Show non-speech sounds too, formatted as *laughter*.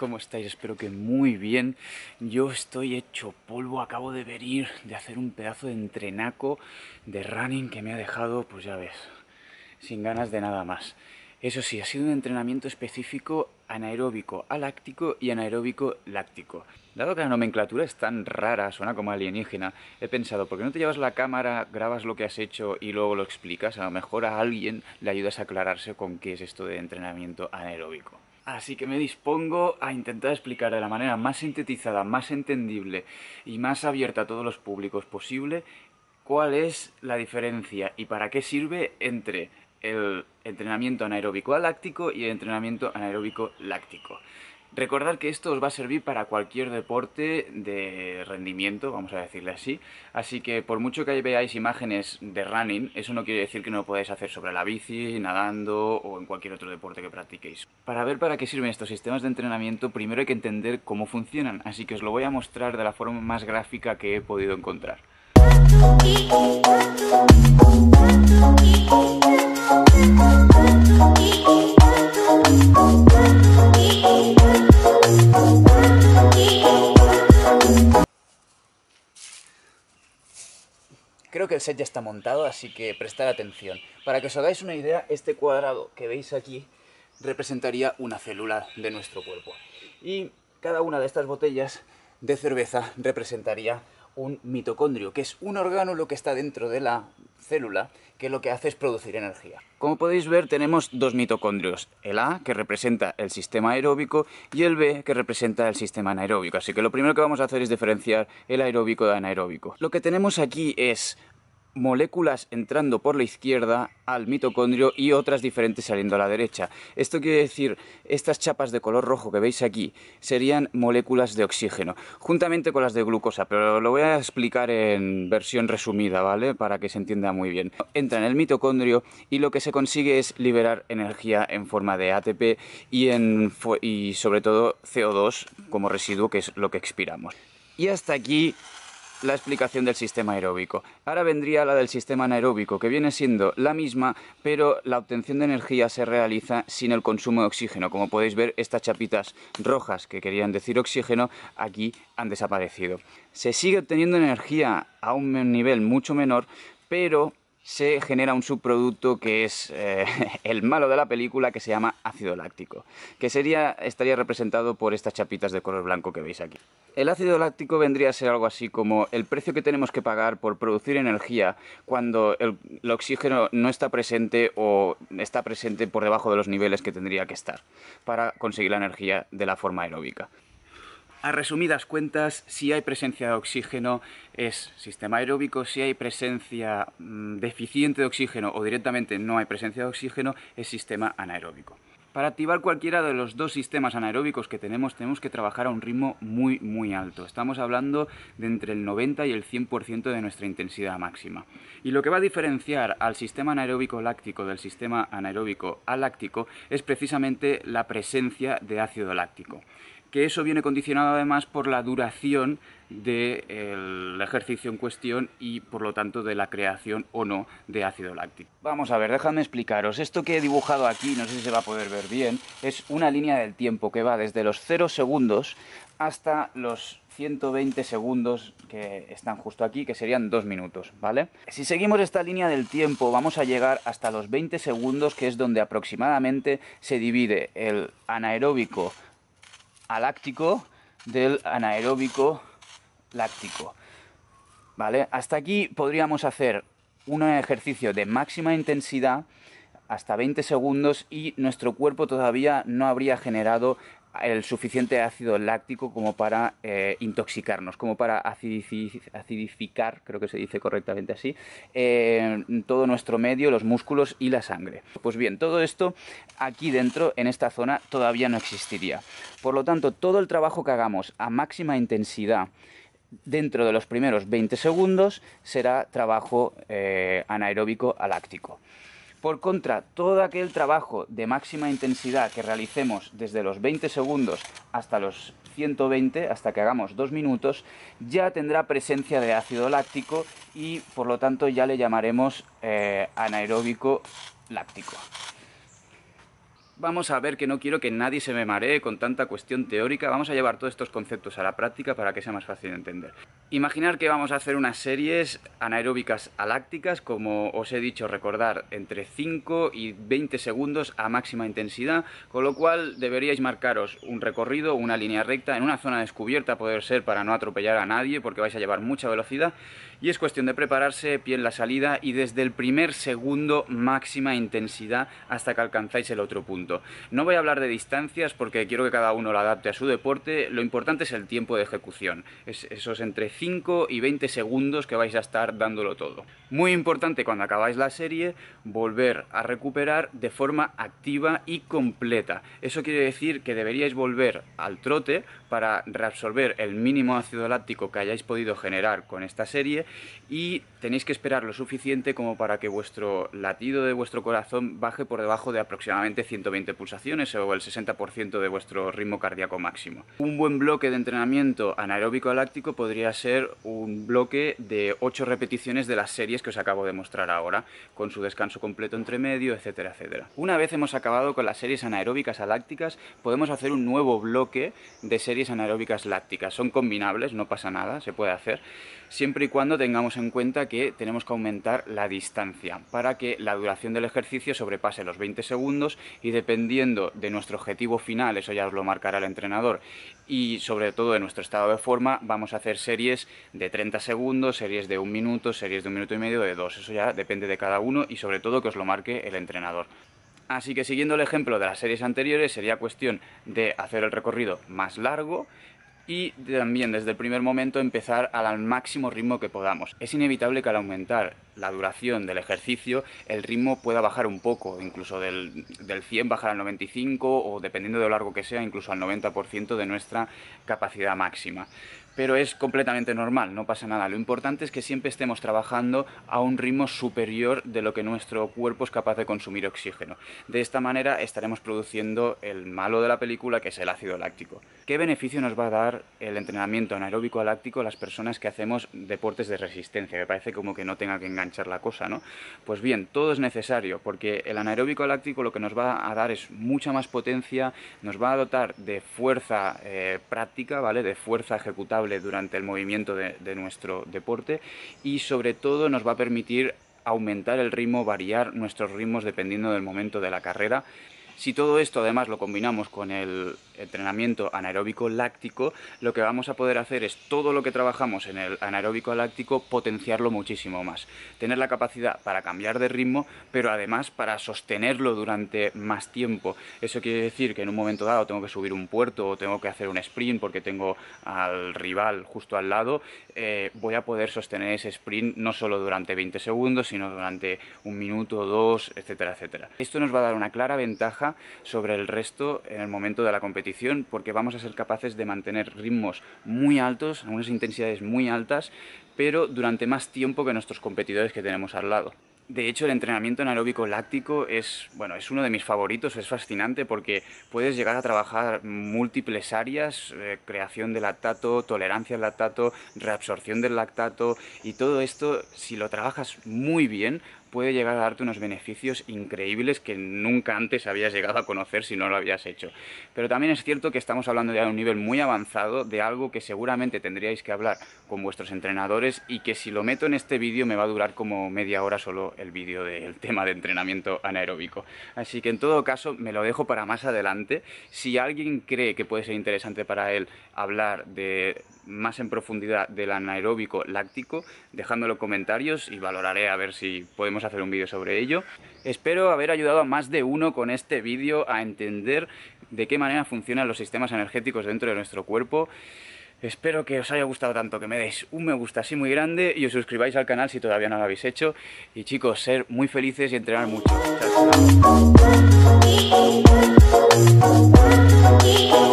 ¿Cómo estáis? Espero que muy bien. Yo estoy hecho polvo, acabo de venir de hacer un pedazo de entrenaco de running que me ha dejado, pues ya ves, sin ganas de nada más. Eso sí, ha sido un entrenamiento específico anaeróbico aláctico y anaeróbico láctico. Dado que la nomenclatura es tan rara, suena como alienígena, he pensado, ¿por qué no te llevas la cámara, grabas lo que has hecho y luego lo explicas? A lo mejor a alguien le ayudas a aclararse con qué es esto de entrenamiento anaeróbico. Así que me dispongo a intentar explicar de la manera más sintetizada, más entendible y más abierta a todos los públicos posible cuál es la diferencia y para qué sirve entre el entrenamiento anaeróbico aláctico y el entrenamiento anaeróbico láctico. Recordad que esto os va a servir para cualquier deporte de rendimiento, vamos a decirle así, así que por mucho que veáis imágenes de running, eso no quiere decir que no lo podáis hacer sobre la bici, nadando o en cualquier otro deporte que practiquéis. Para ver para qué sirven estos sistemas de entrenamiento, primero hay que entender cómo funcionan, así que os lo voy a mostrar de la forma más gráfica que he podido encontrar. ya está montado, así que prestad atención. Para que os hagáis una idea, este cuadrado que veis aquí representaría una célula de nuestro cuerpo. Y cada una de estas botellas de cerveza representaría un mitocondrio, que es un orgánulo que está dentro de la célula, que lo que hace es producir energía. Como podéis ver, tenemos dos mitocondrios, el A, que representa el sistema aeróbico, y el B, que representa el sistema anaeróbico. Así que lo primero que vamos a hacer es diferenciar el aeróbico de anaeróbico. Lo que tenemos aquí es moléculas entrando por la izquierda al mitocondrio y otras diferentes saliendo a la derecha. Esto quiere decir, estas chapas de color rojo que veis aquí serían moléculas de oxígeno, juntamente con las de glucosa, pero lo voy a explicar en versión resumida, ¿vale? Para que se entienda muy bien. Entra en el mitocondrio y lo que se consigue es liberar energía en forma de ATP y, y sobre todo CO2 como residuo, que es lo que expiramos. Y hasta aquí la explicación del sistema aeróbico. Ahora vendría la del sistema anaeróbico, que viene siendo la misma, pero la obtención de energía se realiza sin el consumo de oxígeno. Como podéis ver, estas chapitas rojas que querían decir oxígeno, aquí han desaparecido. Se sigue obteniendo energía a un nivel mucho menor, pero se genera un subproducto que es eh, *laughs* el malo de la película que se llama ácido láctico, que estaría representado por estas chapitas de color blanco que veis aquí. El ácido láctico vendría a ser algo así como el precio que tenemos que pagar por producir energía cuando el oxígeno no está presente o está presente por debajo de los niveles que tendría que estar para conseguir la energía de la forma aeróbica. A resumidas cuentas, si hay presencia de oxígeno es sistema aeróbico, si hay presencia mm, deficiente de oxígeno o directamente no hay presencia de oxígeno es sistema anaeróbico. Para activar cualquiera de los dos sistemas anaeróbicos que tenemos, tenemos que trabajar a un ritmo muy, muy alto. Estamos hablando de entre el 90 y el 100% de nuestra intensidad máxima. Y lo que va a diferenciar al sistema anaeróbico láctico del sistema anaeróbico aláctico es precisamente la presencia de ácido láctico que eso viene condicionado además por la duración del ejercicio en cuestión y por lo tanto de la creación o no de ácido láctico. Vamos a ver, déjame explicaros. Esto que he dibujado aquí, no sé si se va a poder ver bien, es una línea del tiempo que va desde los 0 segundos hasta los 120 segundos que están justo aquí, que serían 2 minutos, ¿vale? Si seguimos esta línea del tiempo, vamos a llegar hasta los 20 segundos, que es donde aproximadamente se divide el anaeróbico aláctico del anaeróbico láctico. ¿Vale? Hasta aquí podríamos hacer un ejercicio de máxima intensidad hasta 20 segundos y nuestro cuerpo todavía no habría generado el suficiente ácido láctico como para eh, intoxicarnos, como para acidificar, creo que se dice correctamente así, eh, todo nuestro medio, los músculos y la sangre. Pues bien, todo esto aquí dentro, en esta zona, todavía no existiría. Por lo tanto, todo el trabajo que hagamos a máxima intensidad, dentro de los primeros 20 segundos será trabajo eh, anaeróbico aláctico. Por contra, todo aquel trabajo de máxima intensidad que realicemos desde los 20 segundos hasta los 120, hasta que hagamos 2 minutos, ya tendrá presencia de ácido láctico y por lo tanto ya le llamaremos eh, anaeróbico láctico vamos a ver que no quiero que nadie se me maree con tanta cuestión teórica, vamos a llevar todos estos conceptos a la práctica para que sea más fácil de entender. Imaginar que vamos a hacer unas series anaeróbicas alácticas, como os he dicho, recordar, entre 5 y 20 segundos a máxima intensidad, con lo cual deberíais marcaros un recorrido, una línea recta, en una zona descubierta poder ser para no atropellar a nadie, porque vais a llevar mucha velocidad, y es cuestión de prepararse, pie en la salida y desde el primer segundo máxima intensidad hasta que alcanzáis el otro punto. No voy a hablar de distancias porque quiero que cada uno lo adapte a su deporte, lo importante es el tiempo de ejecución, esos entre 5 y 20 segundos que vais a estar dándolo todo. Muy importante cuando acabáis la serie, volver a recuperar de forma activa y completa. Eso quiere decir que deberíais volver al trote para reabsorber el mínimo ácido láctico que hayáis podido generar con esta serie y tenéis que esperar lo suficiente como para que vuestro latido de vuestro corazón baje por debajo de aproximadamente 120 pulsaciones o el 60% de vuestro ritmo cardíaco máximo. Un buen bloque de entrenamiento anaeróbico aláctico podría ser un bloque de 8 repeticiones de las series que os acabo de mostrar ahora, con su descanso completo entre medio, etcétera, etcétera. Una vez hemos acabado con las series anaeróbicas alácticas, podemos hacer un nuevo bloque de series anaeróbicas lácticas. Son combinables, no pasa nada, se puede hacer siempre y cuando tengamos en cuenta que tenemos que aumentar la distancia para que la duración del ejercicio sobrepase los 20 segundos y dependiendo de nuestro objetivo final, eso ya os lo marcará el entrenador, y sobre todo de nuestro estado de forma, vamos a hacer series de 30 segundos, series de un minuto, series de un minuto y medio, de dos, eso ya depende de cada uno y sobre todo que os lo marque el entrenador. Así que siguiendo el ejemplo de las series anteriores, sería cuestión de hacer el recorrido más largo, y también desde el primer momento empezar al máximo ritmo que podamos. Es inevitable que al aumentar la duración del ejercicio el ritmo pueda bajar un poco, incluso del, del 100 bajar al 95 o dependiendo de lo largo que sea, incluso al 90% de nuestra capacidad máxima pero es completamente normal, no pasa nada. Lo importante es que siempre estemos trabajando a un ritmo superior de lo que nuestro cuerpo es capaz de consumir oxígeno. De esta manera estaremos produciendo el malo de la película, que es el ácido láctico. ¿Qué beneficio nos va a dar el entrenamiento anaeróbico láctico a las personas que hacemos deportes de resistencia? Me parece como que no tenga que enganchar la cosa, ¿no? Pues bien, todo es necesario, porque el anaeróbico láctico lo que nos va a dar es mucha más potencia, nos va a dotar de fuerza eh, práctica, ¿vale? De fuerza ejecutada durante el movimiento de, de nuestro deporte y sobre todo nos va a permitir aumentar el ritmo, variar nuestros ritmos dependiendo del momento de la carrera si todo esto además lo combinamos con el entrenamiento anaeróbico láctico, lo que vamos a poder hacer es todo lo que trabajamos en el anaeróbico láctico potenciarlo muchísimo más. Tener la capacidad para cambiar de ritmo, pero además para sostenerlo durante más tiempo. Eso quiere decir que en un momento dado tengo que subir un puerto o tengo que hacer un sprint porque tengo al rival justo al lado, eh, voy a poder sostener ese sprint no solo durante 20 segundos, sino durante un minuto, dos, etcétera, etcétera. Esto nos va a dar una clara ventaja sobre el resto en el momento de la competición, porque vamos a ser capaces de mantener ritmos muy altos, unas intensidades muy altas, pero durante más tiempo que nuestros competidores que tenemos al lado. De hecho, el entrenamiento anaeróbico láctico es, bueno, es uno de mis favoritos, es fascinante porque puedes llegar a trabajar múltiples áreas, eh, creación de lactato, tolerancia al lactato, reabsorción del lactato y todo esto, si lo trabajas muy bien, puede llegar a darte unos beneficios increíbles que nunca antes habías llegado a conocer si no lo habías hecho. Pero también es cierto que estamos hablando ya de un nivel muy avanzado, de algo que seguramente tendríais que hablar con vuestros entrenadores y que si lo meto en este vídeo me va a durar como media hora solo el vídeo del tema de entrenamiento anaeróbico. Así que en todo caso me lo dejo para más adelante. Si alguien cree que puede ser interesante para él hablar de más en profundidad del anaeróbico láctico, dejándolo comentarios y valoraré a ver si podemos hacer un vídeo sobre ello. Espero haber ayudado a más de uno con este vídeo a entender de qué manera funcionan los sistemas energéticos dentro de nuestro cuerpo. Espero que os haya gustado tanto, que me deis un me gusta así muy grande y os suscribáis al canal si todavía no lo habéis hecho. Y chicos, ser muy felices y entrenar mucho. Chao.